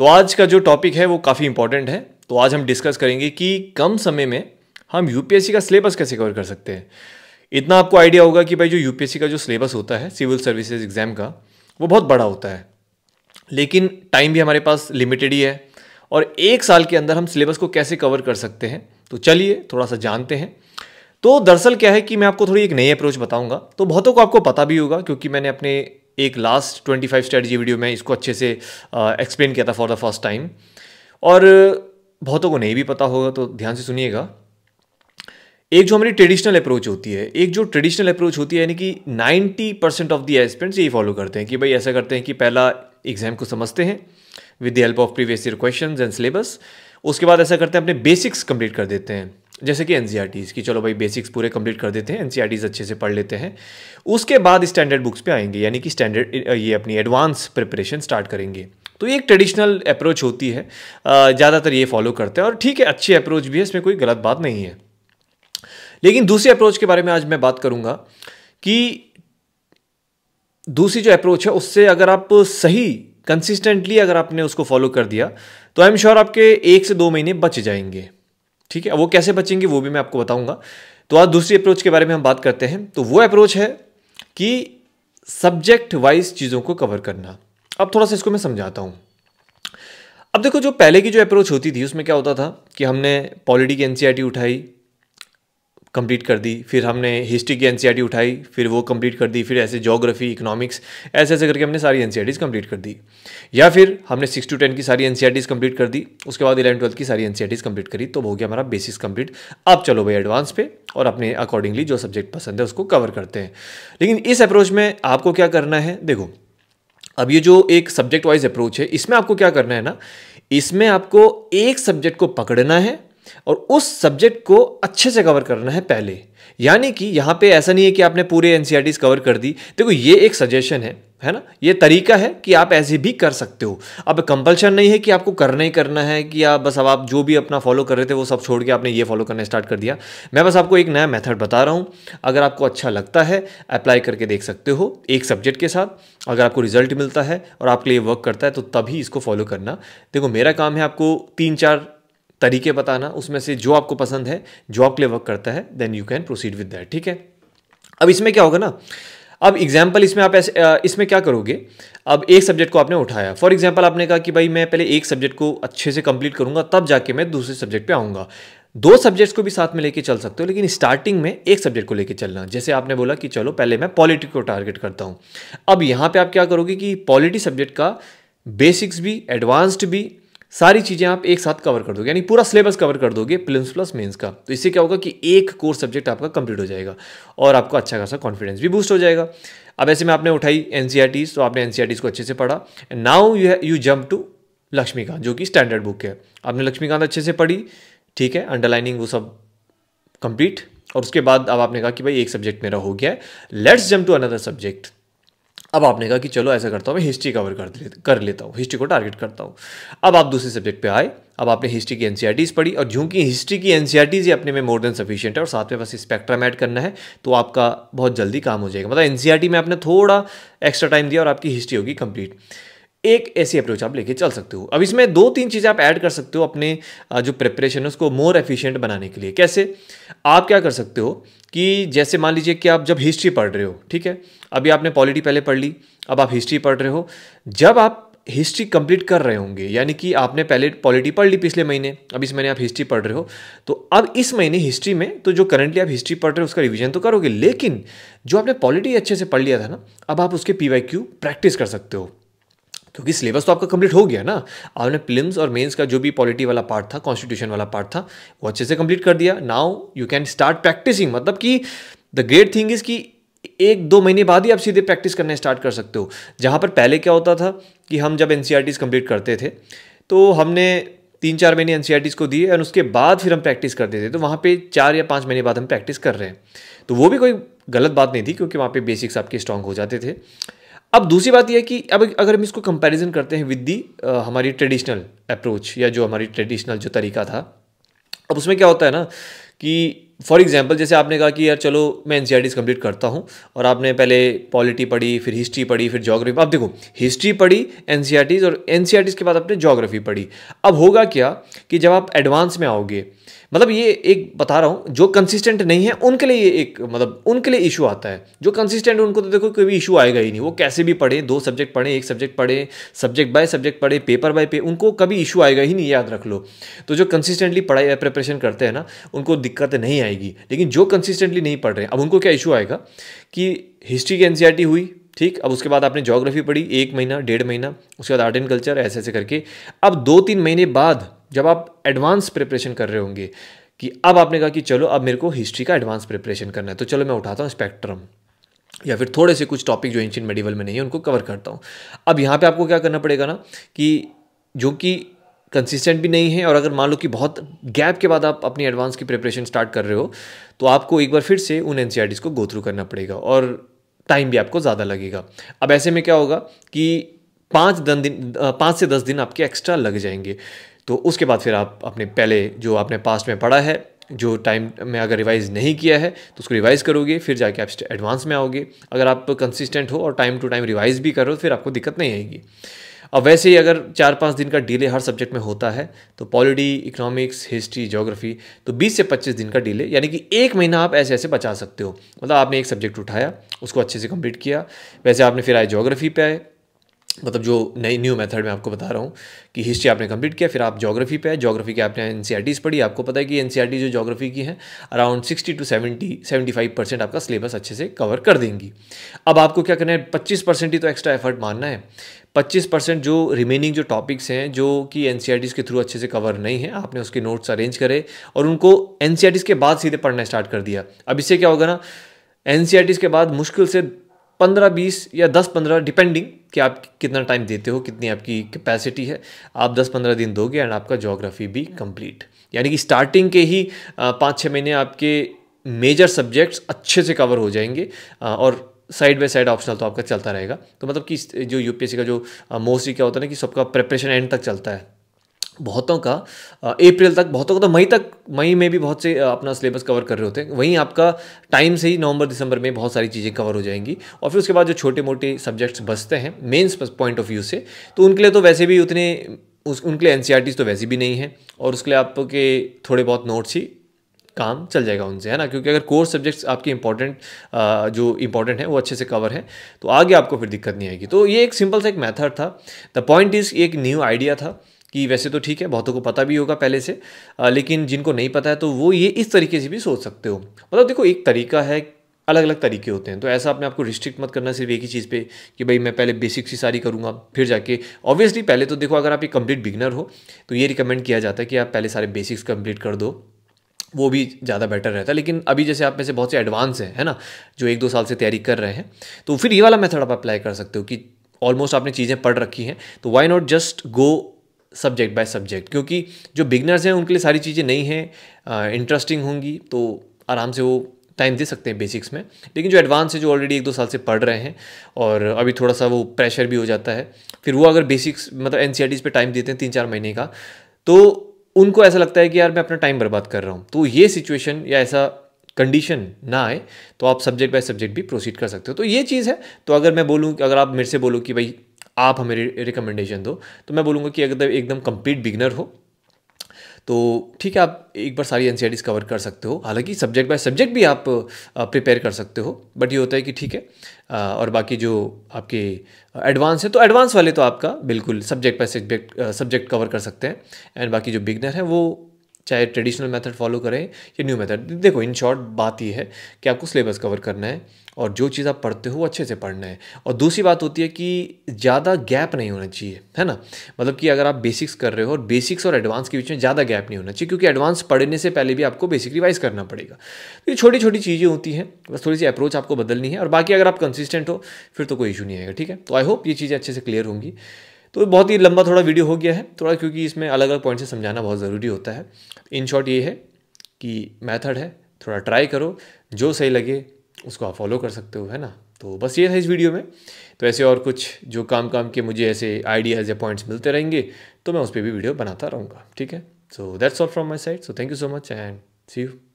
तो आज का जो टॉपिक है वो काफ़ी इंपॉर्टेंट है तो आज हम डिस्कस करेंगे कि कम समय में हम यूपीएससी का सिलेबस कैसे कवर कर सकते हैं इतना आपको आइडिया होगा कि भाई जो यूपीएससी का जो सिलेबस होता है सिविल सर्विसेज एग्ज़ाम का वो बहुत बड़ा होता है लेकिन टाइम भी हमारे पास लिमिटेड ही है और एक साल के अंदर हम सिलेबस को कैसे कवर कर सकते हैं तो चलिए थोड़ा सा जानते हैं तो दरअसल क्या है कि मैं आपको थोड़ी एक नई अप्रोच बताऊंगा तो बहुतों को आपको पता भी होगा क्योंकि मैंने अपने एक लास्ट 25 स्ट्रेटजी वीडियो में इसको अच्छे से एक्सप्लेन uh, किया था फॉर द फर्स्ट टाइम और uh, बहुतों को नहीं भी पता होगा तो ध्यान से सुनिएगा एक जो हमारी ट्रेडिशनल अप्रोच होती है एक जो ट्रेडिशनल अप्रोच होती है यानी कि 90 परसेंट ऑफ दी एस्पेंट्स यही फॉलो करते हैं कि भाई ऐसा करते हैं कि पहला एग्जाम को समझते हैं with the help of previous year question and syllabus उसके बाद ऐसा करते हैं अपने बेसिक्स कंप्लीट कर देते हैं जैसे कि एन e की चलो भाई बेसिक्स पूरे कंप्लीट कर देते हैं एन e अच्छे से पढ़ लेते हैं उसके बाद स्टैंडर्ड बुक्स पे आएंगे यानी कि स्टैंडर्ड ये अपनी एडवांस प्रिपरेशन स्टार्ट करेंगे तो ये एक ट्रेडिशनल अप्रोच होती है ज़्यादातर ये फॉलो करते हैं और ठीक है अच्छी अप्रोच भी है इसमें कोई गलत बात नहीं है लेकिन दूसरी अप्रोच के बारे में आज मैं बात करूँगा कि दूसरी जो अप्रोच है उससे अगर आप सही कंसिस्टेंटली अगर आपने उसको फॉलो कर दिया तो आई एम श्योर आपके एक से दो महीने बच जाएंगे ठीक है वो कैसे बचेंगे वो भी मैं आपको बताऊंगा तो आज दूसरी अप्रोच के बारे में हम बात करते हैं तो वो अप्रोच है कि सब्जेक्ट वाइज चीज़ों को कवर करना अब थोड़ा सा इसको मैं समझाता हूं अब देखो जो पहले की जो अप्रोच होती थी उसमें क्या होता था कि हमने पॉलिटी की एन e उठाई कंप्लीट कर दी फिर हमने हिस्ट्री की एन e उठाई फिर वो कंप्लीट कर दी फिर ऐसे जोग्राफी इकोनॉमिक्स ऐसे ऐसे करके हमने सारी एन कंप्लीट e कर दी या फिर हमने सिक्स टू टेन की सारी एन कंप्लीट e कर दी उसके बाद इलेवन ट्वेल्थ की सारी एन कंप्लीट करी तो हो गया हमारा बेसिस कंप्लीट अब चलो भाई एडवांस पे और अपने अकॉर्डिंगली जो सब्जेक्ट पसंद है उसको कवर करते हैं लेकिन इस अप्रोच में आपको क्या करना है देखो अब ये जो एक सब्जेक्ट वाइज अप्रोच है इसमें आपको क्या करना है ना इसमें आपको एक सब्जेक्ट को पकड़ना है और उस सब्जेक्ट को अच्छे से कवर करना है पहले यानी कि यहाँ पे ऐसा नहीं है कि आपने पूरे एन कवर e कर दी देखो ये एक सजेशन है है ना ये तरीका है कि आप ऐसे भी कर सकते हो अब कंपल्शन नहीं है कि आपको करना ही करना है कि आप बस अब आप जो भी अपना फॉलो कर रहे थे वो सब छोड़ के आपने ये फॉलो करना स्टार्ट कर दिया मैं बस आपको एक नया मेथड बता रहा हूँ अगर आपको अच्छा लगता है अप्लाई करके देख सकते हो एक सब्जेक्ट के साथ अगर आपको रिजल्ट मिलता है और आपके लिए वर्क करता है तो तभी इसको फॉलो करना देखो मेरा काम है आपको तीन चार तरीके बताना उसमें से जो आपको पसंद है जो आपके लिए वर्क करता है then you can proceed with that ठीक है अब इसमें क्या होगा ना अब एग्जाम्पल इसमें आप ऐसे इसमें क्या करोगे अब एक सब्जेक्ट को आपने उठाया फॉर एग्जाम्पल आपने कहा कि भाई मैं पहले एक सब्जेक्ट को अच्छे से कंप्लीट करूंगा तब जाके मैं दूसरे सब्जेक्ट पे आऊँगा दो सब्जेक्ट्स को भी साथ में लेके चल सकते हो लेकिन स्टार्टिंग में एक सब्जेक्ट को लेके चलना जैसे आपने बोला कि चलो पहले मैं पॉलिटी को टारगेट करता हूँ अब यहाँ पे आप क्या करोगे कि पॉलिटी सब्जेक्ट का बेसिक्स भी एडवांस्ड भी सारी चीज़ें आप एक साथ कवर कर दोगे यानी पूरा सिलेबस कवर कर दोगे प्लिम्स प्लस मेंस का तो इससे क्या होगा कि एक कोर सब्जेक्ट आपका कंप्लीट हो जाएगा और आपको अच्छा खासा कॉन्फिडेंस भी बूस्ट हो जाएगा अब ऐसे में आपने उठाई एन e तो आपने एन e को अच्छे से पढ़ा and now you you jump to Laxmikanth जो कि स्टैंडर्ड बुक है आपने लक्ष्मीकांत अच्छे से पढ़ी ठीक है अंडरलाइनिंग वो सब कंप्लीट और उसके बाद अब आपने कहा कि भाई एक सब्जेक्ट मेरा हो गया है let's jump to another subject अब आपने कहा कि चलो ऐसा करता हूँ मैं हिस्ट्री कवर कर ले, कर लेता हूँ हिस्ट्री को टारगेट करता हूँ अब आप दूसरे सब्जेक्ट पे आए अब आपने हिस्ट्री की एनसीआरटीज़ पढ़ी और कि हिस्ट्री की एनसीआरटीज़ ही अपने में मोर देन सफिशियंट है और साथ में बस स्पेक्ट्रम ऐड करना है तो आपका बहुत जल्दी काम हो जाएगा मतलब एनसीआरटी में आपने थोड़ा एक्स्ट्रा टाइम दिया और आपकी हिस्ट्री होगी कंप्लीट एक ऐसी अप्रोच आप लेके चल सकते हो अब इसमें दो तीन चीज़ें आप ऐड कर सकते हो अपने जो प्रिपरेशन है उसको मोर एफिशिएंट बनाने के लिए कैसे आप क्या कर सकते हो कि जैसे मान लीजिए कि आप जब हिस्ट्री पढ़ रहे हो ठीक है अभी आपने पॉलिटी पहले पढ़ ली अब आप हिस्ट्री पढ़ रहे हो जब आप हिस्ट्री कंप्लीट कर रहे होंगे यानी कि आपने पहले पॉलिटी पढ़ ली पिछले महीने अब इस महीने आप हिस्ट्री पढ़ रहे हो तो अब इस महीने हिस्ट्री में तो जो करंटली आप हिस्ट्री पढ़ रहे हो उसका रिवीजन तो करोगे लेकिन जो आपने पॉलिटी अच्छे से पढ़ लिया था ना अब आप उसके पी वाई क्यू प्रैक्टिस कर सकते हो क्योंकि सिलेबस तो आपका कंप्लीट हो गया ना आपने प्लिम्स और मेंस का जो भी पॉलिटी वाला पार्ट था कॉन्स्टिट्यूशन वाला पार्ट था वो अच्छे से कंप्लीट कर दिया now you can start practising मतलब कि द ग्रेट थिंग इज़ कि एक दो महीने बाद ही आप सीधे प्रैक्टिस करना स्टार्ट कर सकते हो जहाँ पर पहले क्या होता था कि हम जब एन कंप्लीट e करते थे तो हमने तीन चार महीने एन e को दिए और उसके बाद फिर हम प्रैक्टिस करते थे तो वहाँ पे चार या पाँच महीने बाद हम प्रैक्टिस कर रहे हैं तो वो भी कोई गलत बात नहीं थी क्योंकि वहाँ पे बेसिक्स आपके स्ट्रांग हो जाते थे अब दूसरी बात यह है कि अब अगर हम इसको कंपैरिजन करते हैं विद दी हमारी ट्रेडिशनल अप्रोच या जो हमारी ट्रेडिशनल जो तरीका था अब उसमें क्या होता है ना कि फॉर एग्जाम्पल जैसे आपने कहा कि यार चलो मैं एन सी कंप्लीट करता हूँ और आपने पहले पॉलिटी पढ़ी फिर हिस्ट्री पढ़ी फिर जोग्राफी आप देखो हिस्ट्री पढ़ी एन e और एन e के बाद आपने जोग्राफी पढ़ी अब होगा क्या कि जब आप एडवांस में आओगे मतलब ये एक बता रहा हूँ जो कंसिस्टेंट नहीं है उनके लिए ये एक मतलब उनके लिए इशू आता है जो कंसिस्टेंट उनको तो देखो कोई भी इशू आएगा ही नहीं वो कैसे भी पढ़े दो सब्जेक्ट पढ़े एक सब्जेक्ट पढ़े सब्जेक्ट बाय सब्जेक्ट पढ़े पेपर बाय पे उनको कभी इशू आएगा ही नहीं याद रख लो तो जो कंसिस्टेंटली पढ़ाई प्रिपरेशन करते हैं ना उनको दिक्कत नहीं आएगी लेकिन जो कंसिस्टेंटली नहीं पढ़ रहे अब उनको क्या इशू आएगा कि हिस्ट्री की एन हुई ठीक अब उसके बाद आपने जोग्राफी पढ़ी एक महीना डेढ़ महीना उसके बाद आर्ट एंड कल्चर ऐसे ऐसे करके अब दो तीन महीने बाद जब आप एडवांस प्रिपरेशन कर रहे होंगे कि अब आपने कहा कि चलो अब मेरे को हिस्ट्री का एडवांस प्रिपरेशन करना है तो चलो मैं उठाता हूँ स्पेक्ट्रम या फिर थोड़े से कुछ टॉपिक जो एंशियन मेडिवल में नहीं है उनको कवर करता हूँ अब यहाँ पे आपको क्या करना पड़ेगा ना कि जो कि कंसिस्टेंट भी नहीं है और अगर मान लो कि बहुत गैप के बाद आप अपनी एडवांस की प्रिपरेशन स्टार्ट कर रहे हो तो आपको एक बार फिर से उन एन को गो थ्रू करना पड़ेगा और टाइम भी आपको ज़्यादा लगेगा अब ऐसे में क्या होगा कि पाँच दिन दिन पाँच से दस दिन आपके एक्स्ट्रा लग जाएंगे तो उसके बाद फिर आप अपने पहले जो आपने पास्ट में पढ़ा है जो टाइम में अगर रिवाइज़ नहीं किया है तो उसको रिवाइज़ करोगे फिर जाके आप एडवांस में आओगे अगर आप कंसिस्टेंट हो और टाइम टू टाइम रिवाइज़ भी करो फिर आपको दिक्कत नहीं आएगी अब वैसे ही अगर चार पाँच दिन का डिले हर सब्जेक्ट में होता है तो पॉलिटी इकोनॉमिक्स हिस्ट्री जोग्राफी तो 20 से 25 दिन का डिले यानी कि एक महीना आप ऐसे ऐसे बचा सकते हो मतलब आपने एक सब्जेक्ट उठाया उसको अच्छे से कंप्लीट किया वैसे आपने फिर आए जोग्राफी पे आए मतलब जो नई न्यू मेथड में आपको बता रहा हूँ कि हिस्ट्री आपने कंप्लीट किया फिर आप जोग्राफी पे आए जोग्राफी के आपने एन पढ़ी आपको पता है कि एन जो जोग्राफी की है around sixty two seventy seventy five percent आपका सिलेबस अच्छे से कवर कर देंगी अब आपको क्या करना है पच्चीस परसेंट ही तो एक्स्ट्रा एफर्ट मानना है पच्चीस परसेंट जो रिमेनिंग जो टॉपिक्स हैं जो कि एन के थ्रू अच्छे से कवर नहीं है आपने उसके नोट्स अरेंज करे और उनको एन के बाद सीधे पढ़ना स्टार्ट कर दिया अब इससे क्या होगा ना एन के बाद मुश्किल से पंद्रह बीस या दस पंद्रह डिपेंडिंग कि आप कितना टाइम देते हो कितनी आपकी कैपेसिटी है आप दस पंद्रह दिन दोगे एंड आपका जोग्राफी भी कंप्लीट यानी कि स्टार्टिंग के ही पाँच छः महीने आपके मेजर सब्जेक्ट्स अच्छे से कवर हो जाएंगे और साइड बाय साइड ऑप्शनल तो आपका चलता रहेगा तो मतलब कि जो यूपीएससी का जो मोस्टली क्या होता है ना कि सबका प्रिपरेशन एंड तक चलता है बहुतों का अप्रैल तक बहुतों का तो मई तक मई में भी बहुत से अपना सिलेबस कवर कर रहे होते हैं वहीं आपका टाइम से ही नवंबर दिसंबर में बहुत सारी चीज़ें कवर हो जाएंगी और फिर उसके बाद जो छोटे मोटे सब्जेक्ट्स बचते हैं मेन्स पॉइंट ऑफ व्यू से तो उनके लिए तो वैसे भी उतने उस उनके लिए एन तो वैसे भी नहीं है और उसके लिए आपके थोड़े बहुत नोट्स ही काम चल जाएगा उनसे है ना क्योंकि अगर कोर्स सब्जेक्ट्स आपके इंपॉर्टेंट जो इंपॉर्टेंट है वो अच्छे से कवर है तो आगे आपको फिर दिक्कत नहीं आएगी तो ये एक सिंपल सा एक मेथड था द पॉइंट इज़ एक न्यू आइडिया था कि वैसे तो ठीक है बहुतों को पता भी होगा पहले से लेकिन जिनको नहीं पता है तो वो ये इस तरीके से भी सोच सकते हो मतलब देखो एक तरीका है अलग अलग तरीके होते हैं तो ऐसा अपने आपको रिस्ट्रिक्ट मत करना सिर्फ एक ही चीज़ पे कि भाई मैं पहले बेसिक्स ही सारी करूँगा फिर जाके ऑब्वियसली पहले तो देखो अगर आप एक कंप्लीट बिगनर हो तो ये रिकमेंड किया जाता है कि आप पहले सारे बेसिक्स कंप्लीट कर दो वो भी ज़्यादा बेटर रहता है लेकिन अभी जैसे आप में से बहुत से एडवांस हैं है ना जो एक दो साल से तैयारी कर रहे हैं तो फिर ये वाला मेथड आप अप्लाई कर सकते हो कि ऑलमोस्ट आपने चीज़ें पढ़ रखी हैं तो why not just go subject by subject क्योंकि जो बिगनर्स हैं उनके लिए सारी चीज़ें नई हैं इंटरेस्टिंग होंगी तो आराम से वो टाइम दे सकते हैं बेसिक्स में लेकिन जो एडवांस है जो ऑलरेडी एक दो साल से पढ़ रहे हैं और अभी थोड़ा सा वो प्रेशर भी हो जाता है फिर वो अगर बेसिक्स मतलब एन सी टाइम देते हैं तीन चार महीने का तो उनको ऐसा लगता है कि यार मैं अपना टाइम बर्बाद कर रहा हूँ तो ये सिचुएशन या ऐसा कंडीशन ना आए तो आप सब्जेक्ट बाय सब्जेक्ट भी प्रोसीड कर सकते हो तो ये चीज़ है तो अगर मैं बोलूँ अगर आप मेरे से बोलो कि भाई आप हमें रिकमेंडेशन दो तो मैं बोलूँगा कि अगर एकदम कंप्लीट बिगनर हो तो ठीक है आप एक बार सारी एन कवर कर सकते हो हालांकि सब्जेक्ट बाय सब्जेक्ट भी आप प्रिपेयर कर सकते हो बट ये होता है कि ठीक है और बाकी जो आपके एडवांस है तो एडवांस वाले तो आपका बिल्कुल subject by subject subject cover कर सकते हैं एंड बाकी जो बिगनर है वो चाहे ट्रेडिशनल मेथड फॉलो करें या न्यू मेथड देखो इन शॉर्ट बात यह है कि आपको सिलेबस कवर करना है और जो चीज़ आप पढ़ते हो वो अच्छे से पढ़ना है और दूसरी बात होती है कि ज़्यादा गैप नहीं होना चाहिए है ना मतलब कि अगर आप बेसिक्स कर रहे हो और बेसिक्स और एडवांस के बीच में ज़्यादा गैप नहीं होना चाहिए क्योंकि एडवांस पढ़ने से पहले भी आपको बेसिक रिवाइज करना पड़ेगा तो ये छोटी छोटी चीज़ें होती हैं बस थोड़ी सी अप्रोच आपको बदलनी है और बाकी अगर आप कंसिस्टेंट हो फिर तो कोई इशू नहीं आएगा ठीक है तो आई होप ये चीज़ें अच्छे से क्लियर होंगी तो बहुत ही लंबा थोड़ा वीडियो हो गया है थोड़ा क्योंकि इसमें अलग अलग पॉइंट से समझाना बहुत ज़रूरी होता है इन शॉर्ट ये है कि मैथड है थोड़ा ट्राई करो जो सही लगे उसको आप फॉलो कर सकते हो है ना तो बस ये था इस वीडियो में तो ऐसे और कुछ जो काम काम के मुझे ऐसे आइडियाज़ या पॉइंट्स मिलते रहेंगे तो मैं उस पर भी वीडियो बनाता रहूँगा ठीक है so that's all from my side so thank you so much and see you